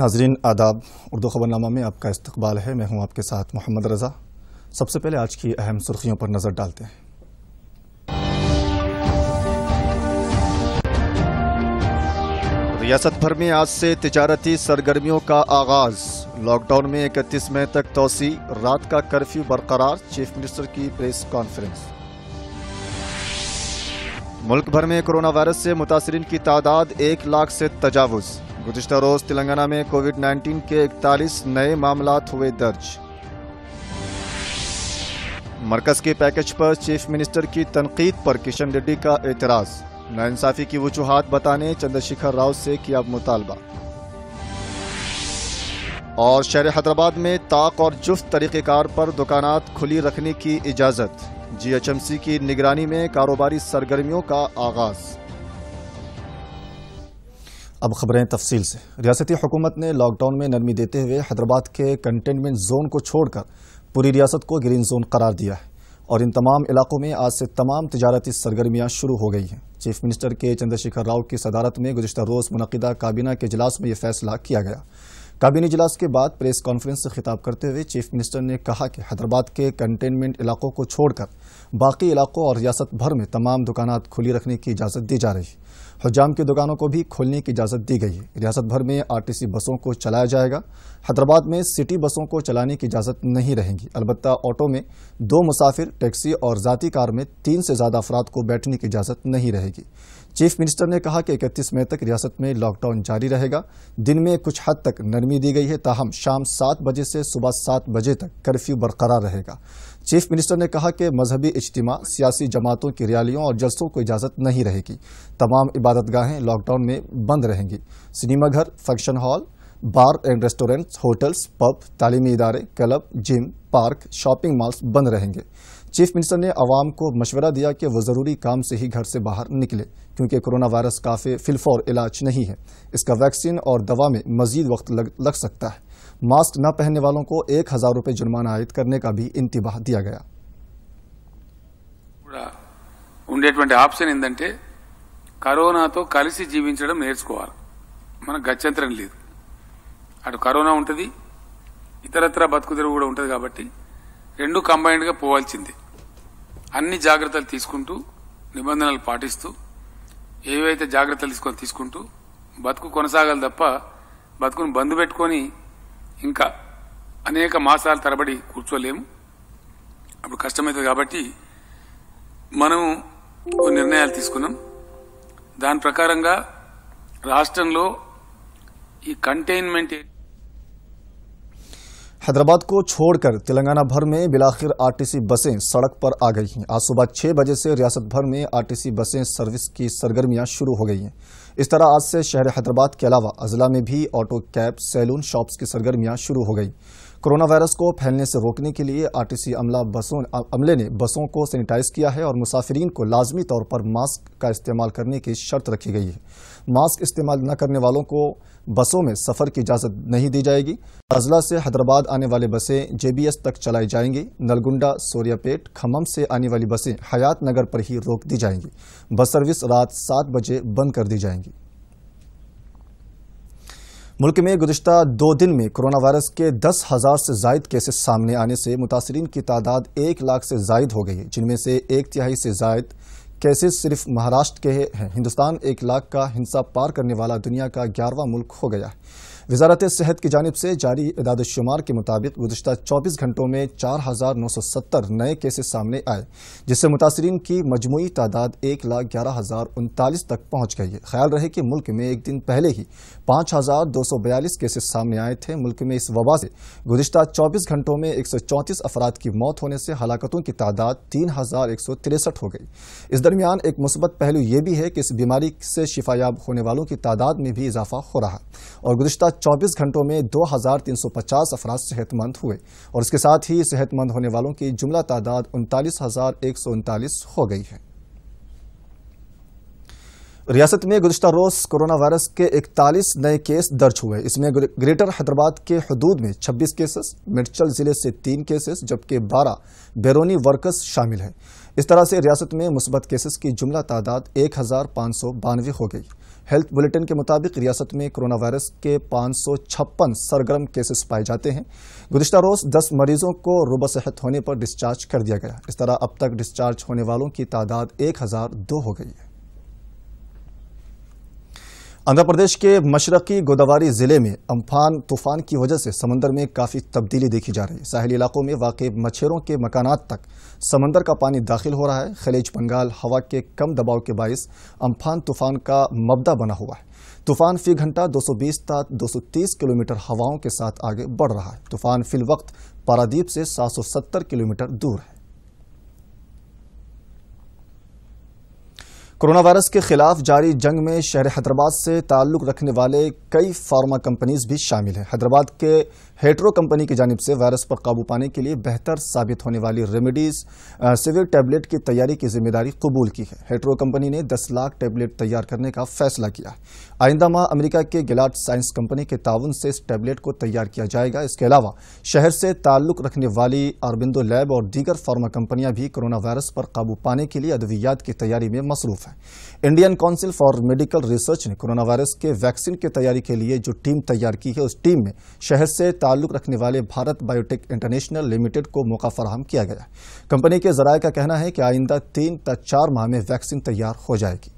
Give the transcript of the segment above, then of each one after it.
नाजरीन आदाब उर्दू खबरनामा में आपका इस्तबाल है मैं हूँ आपके साथ मोहम्मद रज़ा सबसे पहले आज की अहम सुर्खियों पर नज़र डालते हैं रियासत भर में आज से तजारती सरगर्मियों का आगाज लॉकडाउन में इकतीस मई तक तोसी रात का कर्फ्यू बरकरार चीफ मिनिस्टर की प्रेस कॉन्फ्रेंस मुल्क भर में कोरोना वायरस से मुतासरीन की तादाद एक लाख से तजावज़ गुजशत रोज तेलंगाना में कोविड 19 के 41 नए मामला हुए दर्ज मरकज के पैकेज पर चीफ मिनिस्टर की तनकीद पर किशन रेड्डी का एतराज नाइंसाफी की वजूहत बताने चंद्रशेखर राव से किया मुतालबा और शहर हैदराबाद में ताक और जुफ्त तरीक़ेकार पर दुकानात खुली रखने की इजाज़त जीएचएमसी की निगरानी में कारोबारी सरगर्मियों का आगाज़ अब खबरें तफसील से रियासती हुकूमत ने लॉकडाउन में नरमी देते हुए हैदराबाद के कंटेनमेंट जोन को छोड़कर पूरी रियासत को ग्रीन जोन करार दिया है और इन तमाम इलाकों में आज से तमाम तजारती सरगर्मियाँ शुरू हो गई हैं chief minister K Chandrashekar Rao की सदारत में गुजशत रोज़ मनदा काबीना के इजलास में यह फैसला किया गया काबीना इजलास के बाद प्रेस कॉन्फ्रेंस से खिताब करते हुए चीफ मिनिस्टर ने कहा कि हैदराबाद के कंटेनमेंट इलाकों को छोड़कर बाकी इलाकों और रियासत भर में तमाम दुकानात खुली रखने की इजाज़त दी जा रही है हजाम की दुकानों को भी खोलने की इजाज़त दी गई है रियासत भर में आरटीसी बसों को चलाया जाएगा हैदराबाद में सिटी बसों को चलाने की इजाज़त नहीं रहेगी अलबत् ऑटो में दो मुसाफिर टैक्सी और ज़ाती कार में तीन से ज़्यादा अफराद को बैठने की इजाज़त नहीं रहेगी चीफ मिनिस्टर ने कहा कि इकतीस मई तक रियासत में लॉकडाउन जारी रहेगा दिन में कुछ हद तक नरमी दी गई है ताहम शाम सात बजे से सुबह सात बजे तक कर्फ्यू बरकरार रहेगा चीफ मिनिस्टर ने कहा कि मजहबी इज्तम सियासी जमातों की रैलियों और जलसों को इजाज़त नहीं रहेगी तमाम इबादतगाहें लॉकडाउन में बंद रहेंगी सिनेमाघर function hall bar and restaurant hotels pub तालीमी इदारे club gym park shopping malls बंद रहेंगे चीफ मिनिस्टर ने आवाम को मशवरा दिया कि वह ज़रूरी काम से ही घर से बाहर निकले क्योंकि कोरोना वायरस काफ़ी फिलफौर इलाज नहीं है इसका वैक्सीन और दवा में मजीद वक्त लग, लग सकता है मास्क न पहनने वालों को एक हजार रुपये जुर्माना आयद करने का भी इंतबाह दिया गया ఉండేటువంటి ఆప్షన్ ఏంటంటే కరోనాతో కలిసి జీవించడం నేర్చుకోవాలి మన గత్యంతరం లేదు అటు కరోనా ఉంటుంది ఇతరత్ర బతుకుదెరువు కూడా ఉంటుంది కాబట్టి రెండు కంబైన్డ్గా పోవాల్సిందే అన్ని జాగ్రత్తలు తీసుకుంటూ నిబంధనలు పాటిస్తూ ఏవైతే జాగ్రత్తలు తీసుకొని తీసుకుంటూ బతుకు కొనసాగాలి తప్ప బతుకును బంద్ పెట్టుకొని ఇంకా అనేక మాసాల తరబడి కూర్చోలేము అప్పుడు కష్టమవుతుంది కాబట్టి మనం నిర్ణయాలు తీసుకున్నాం దాని ప్రకారంగా రాష్ట్రంలో ఈ కంటైన్మెంట్ हैदराबाद को छोड़कर तेलंगाना भर में बिलाखिर आरटीसी बसें सड़क पर आ गई हैं आज सुबह छः बजे से रियासत भर में आरटीसी बसें सर्विस की सरगर्मियां शुरू हो गई हैं इस तरह आज से शहर हैदराबाद के अलावा अजला में भी ऑटो कैब सैलून शॉप्स की सरगर्मियां शुरू हो गई कोरोना वायरस को फैलने से रोकने के लिए आरटीसी अमला बसों अमले ने बसों को सैनिटाइज किया है और मुसाफिरीन को लाजमी तौर पर मास्क का इस्तेमाल करने की शर्त रखी गई है मास्क इस्तेमाल न करने वालों को बसों में सफर की इजाजत नहीं दी जाएगी अजला से हैदराबाद आने वाली बसें जेबीएस तक चलाई जाएंगी नलगुंडा सोरियापेट खमम से आने वाली बसें हयात नगर पर ही रोक दी जाएंगी बस सर्विस रात सात बजे बंद कर दी जाएंगी मुल्क में गुजशत दो दिन में कोरोना वायरस के दस हज़ार से जायद केसेस सामने आने से मुतासरी की तादाद एक लाख से जायद हो गई जिनमें से एक तिहाई से जायद केसेस सिर्फ महाराष्ट्र के हैं हिंदुस्तान एक लाख का हिंसा पार करने वाला दुनिया का ग्यारहवा मुल्क हो गया है वजारत सेहत की जानब से जारी इदाद शुमार के मुताबिक गुजशत चौबीस घंटों में चार हज़ार नौ सौ सत्तर नए केसेस सामने आए जिससे मुतासरी की मजमू तादाद एक लाख ग्यारह हज़ार उनतालीस तक पहुंच गई है ख्याल रहे कि मुल्क में एक दिन पहले ही पांच हज़ार दो सौ बयालीस केसेस सामने आए थे मुल्क में इस वबा से गुजशत चौबीस घंटों में एक सौ चौंतीस अफराद की मौत होने से हलाकतों की तादाद तीन हज़ार एक सौ तिरसठ हो गई इस दरमियान एक मुस्बत पहलू यह भी है कि इस बीमारी से शिफायाब होने वालों की तादाद में भी इजाफा हो रहा और गुजशत 24 घंटों में 2,350 अफराद सेहतमंद हुए और इसके साथ ही सेहतमंद होने वालों की जुमला तादाद उनतालीस हो गई है रियासत में गुजशत रोज कोरोना वायरस के इकतालीस नए केस दर्ज हुए इसमें ग्रेटर हैदराबाद के हदूद में छब्बीस केसेस मिर्चल जिले से तीन केसेस जबकि बारह बैरूनी वर्कर्स शामिल हैं इस तरह से रियासत में मुस्बत केसेस की जुमला तादाद एक हज़ार पाँच सौ बानवे हो गई हेल्थ बुलेटिन के मुताबिक रियासत में कोरोना वायरस के पाँच सौ छप्पन सरगर्म केसेस पाए जाते हैं गुजशत रोज़ दस मरीजों को रुब सेहत होने पर डिस्चार्ज कर दिया गया इस तरह अब तक डिस्चार्ज होने वालों की तादाद एक हज़ार दो हो गई है आंध्र प्रदेश के मशरकी गोदावरी जिले में अम्फान तूफान की वजह से समंदर में काफ़ी तब्दीली देखी जा रही है साहली इलाकों में वाकई मच्छरों के मकानात तक समंदर का पानी दाखिल हो रहा है खलीज बंगाल हवा के कम दबाव के बायस अम्फान तूफान का मबदा बना हुआ है तूफान फी घंटा 220 तक 230 किलोमीटर हवाओं के साथ आगे बढ़ रहा है तूफान फिल वक्त पारादीप से सात किलोमीटर दूर है कोरोना वायरस के खिलाफ जारी जंग में शहर हैदराबाद से ताल्लुक़ रखने वाले कई फार्मा कंपनीज भी शामिल हैं हैदराबाद के हेट्रो कंपनी की जानब से वायरस पर काबू पाने के लिए बेहतर साबित होने वाली रेमेडीज सिविर टैबलेट की तैयारी की जिम्मेदारी कबूल की है हेट्रो कंपनी ने 10 लाख टैबलेट तैयार करने का फैसला किया है आइंदा माह अमरीका के गिलाट साइंस कंपनी के ताउन से इस टैबलेट को तैयार किया जाएगा इसके अलावा शहर से ताल्लुक़ रखने वाली अरबिंदो लैब और दीगर फार्मा कंपनियां भी कोरोना वायरस पर काबू पाने के लिए अद्वियात की तैयारी में मसरूफ हैं है Indian Council for Medical Research ने कोरोना वायरस के वैक्सीन की तैयारी के लिए जो टीम तैयार की है उस टीम में शहर से ताल्लुक रखने वाले भारत बायोटेक इंटरनेशनल लिमिटेड को मौका फराहम किया गया कंपनी के जराये का कहना है कि आइंदा तीन तक चार माह में वैक्सीन तैयार हो जाएगी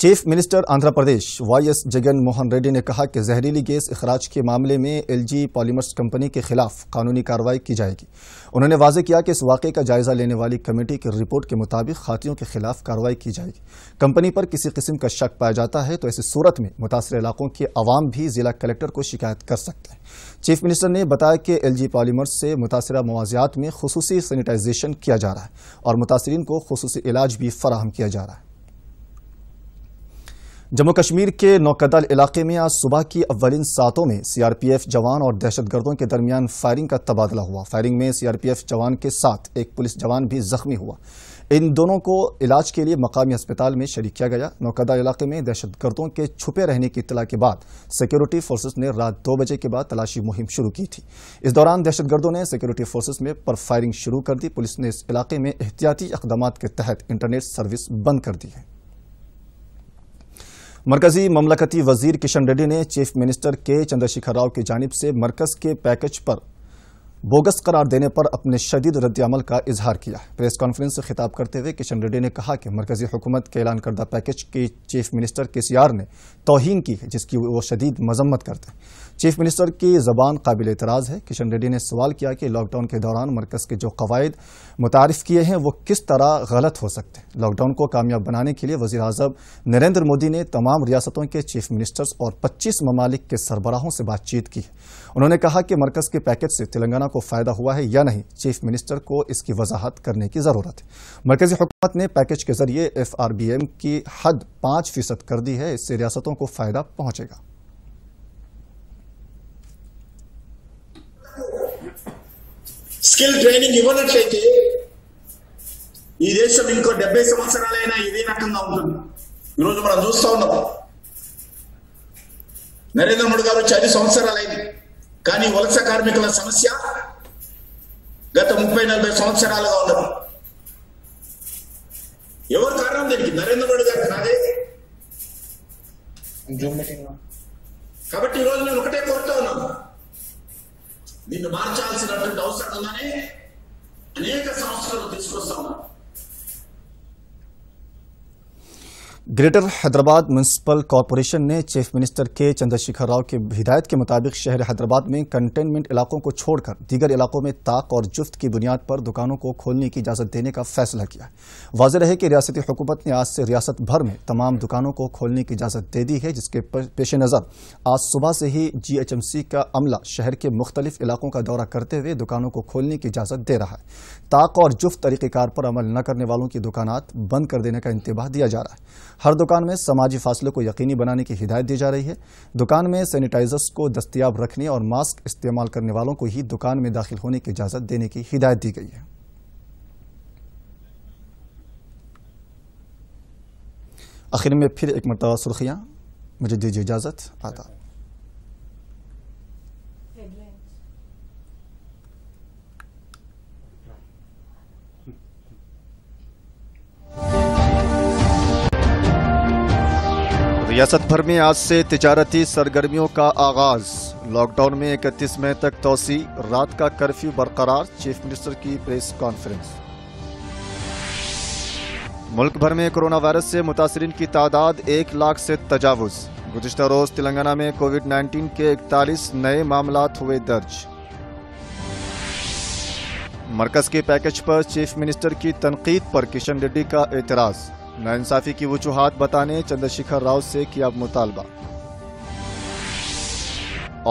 chief minister Andhra Pradesh Y S Jagan Mohan Reddy ने कहा कि जहरीली गैस अखराज के मामले में एलजी पॉलीमर्स कंपनी के खिलाफ कानूनी कार्रवाई की जाएगी उन्होंने वाजे किया कि इस वाक़े का जायजा लेने वाली कमेटी की रिपोर्ट के मुताबिक खातियों के खिलाफ कार्रवाई की जाएगी कंपनी पर किसी किस्म का शक पाया जाता है तो ऐसी सूरत में मुतासर इलाकों के आवाम भी जिला कलेक्टर को शिकायत कर सकते हैं चीफ मिनिस्टर ने बताया कि एल जी पॉलीमर्स से मुतासर मवाजियात में खसूसी सैनिटाइजेशन किया जा रहा है और मुतासरीन को खसूस इलाज भी फराहम किया जा रहा है जम्मू कश्मीर के नौकदल इलाके में आज सुबह की अव्वलिन सातों में सीआरपीएफ जवान और दहशतगर्दों के दरमियान फायरिंग का तबादला हुआ फायरिंग में सीआरपीएफ जवान के साथ एक पुलिस जवान भी जख्मी हुआ इन दोनों को इलाज के लिए मकामी अस्पताल में शरीक किया गया नौकदा इलाके में दहशतगर्दों के छुपे रहने की इतला के बाद सिक्योरिटी फोर्सेज ने रात दो बजे के बाद तलाशी मुहिम शुरू की थी इस दौरान दहशतगर्दों ने सिक्योरिटी फोर्सेज में पर फायरिंग शुरू कर दी पुलिस ने इस इलाके में एहतियाती इकदाम के तहत इंटरनेट सर्विस बंद कर दी है मरकजी ममलकती वजीर किशन रेड्डी ने chief minister K Chandrashekar Rao की जानब से मरकज के पैकेज पर बोगस करार देने पर अपने शदीद रद्दमल का इजहार किया है प्रेस कॉन्फ्रेंस से खिताब करते हुए किशन रेड्डी ने कहा कि मरकजी हुकूमत के ऐलान करदा पैकेज के चीफ मिनिस्टर के सी आर ने तोहन की है जिसकी वो शदीद मजम्मत करते हैं चीफ मिनिस्टर की जबान काबिल एतराज़ है किशन रेड्डी ने सवाल किया कि लॉकडाउन के दौरान मरकज के जो कवायद मुतारफ किए हैं वो किस तरह गलत हो सकते हैं लॉकडाउन को कामयाब बनाने के लिए वजी अजम नरेंद्र मोदी ने तमाम रियासतों के चीफ मिनिस्टर्स और पच्चीस ममालिक के सरबराहों से बातचीत की उन्होंने कहा कि मरकज के पैकेज से तेलंगाना को फ़ायदा हुआ है या नहीं चीफ मिनिस्टर को इसकी वजाहत करने की ज़रूरत है मरकजी हुकूमत ने पैकेज के जरिए एफ आर बी एम की हद पांच फीसद कर दी है इससे रियासतों को फ़ायदा पहुंचेगा स्किल ट्रेनिंग ఇవ్వనట్లయితే ఈ దేశం ఇంకో డెబ్బై సంవత్సరాలైనా ఇదే గత ముప్పై నలభై సంవత్సరాలుగా ఉన్నది ఎవరు కారణం దీనికి నరేంద్ర మోడీ గారు కాదే కాబట్టి ఈరోజు నేను ఒకటే కోరుతా ఉన్నాను నిన్ను మార్చాల్సినటువంటి అవసరం ఉందని అనేక సంవత్సరాలు తీసుకొస్తా ఉన్నాను ग्रेटर हैदराबाद म्यूनसिपल कॉरपोरेशन ने chief minister K Chandrashekar Rao की हिदायत के मुताबिक शहर हैदराबाद में कंटेनमेंट इलाकों को छोड़कर दीगर इलाकों में ताक और जुफ्त की बुनियाद पर दुकानों को खोलने की इजाज़त देने का फैसला किया है रहे कि रियासती हुकूमत ने आज से रियासत भर में तमाम दुकानों को खोलने की इजाज़त दे दी है जिसके पेश नज़र आज सुबह से ही जी एच एम सी का अमला शहर के मुख्तलिफ इलाकों का दौरा करते हुए दुकानों को खोलने की इजाज़त दे रहा है ताक और जुफ्त तरीक़ेकार पर अमल न करने वालों की दुकान बंद कर देने का इंतबाह दिया जा रहा है हर दुकान में समाजी फासलों को यकीनी बनाने की हिदायत दी जा रही है दुकान में सैनिटाइजर्स को दस्तियाब रखने और मास्क इस्तेमाल करने वालों को ही दुकान में दाखिल होने की इजाज़त देने की हिदायत दी गई है आखिर में फिर एक मरतबा सुर्खियाँ मुझे दीजिए इजाज़त आता रियासत भर में आज से तजारती सरगर्मियों का आगाज लॉकडाउन में इकतीस मई तक तोसी रात का कर्फ्यू बरकरार चीफ मिनिस्टर की प्रेस कॉन्फ्रेंस मुल्क भर में कोरोना वायरस से मुतासरी की तादाद एक लाख से तजावज गुजशत रोज तेलंगाना में कोविड 19 के इकतालीस नए मामला हुए दर्ज मरकज के पैकेज पर चीफ मिनिस्टर की तनकीद पर किशन रेड्डी का एतराज़ नाइंसाफी की वजूहत बताने चंद्रशेखर राव से किया मुतालबा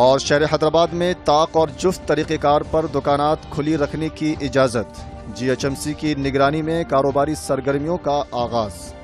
और शहर हैदराबाद में ताक और जुफ्त तरीक़ेकार पर दुकानात खुली रखने की इजाज़त जीएचएमसी की निगरानी में कारोबारी सरगर्मियों का आगाज़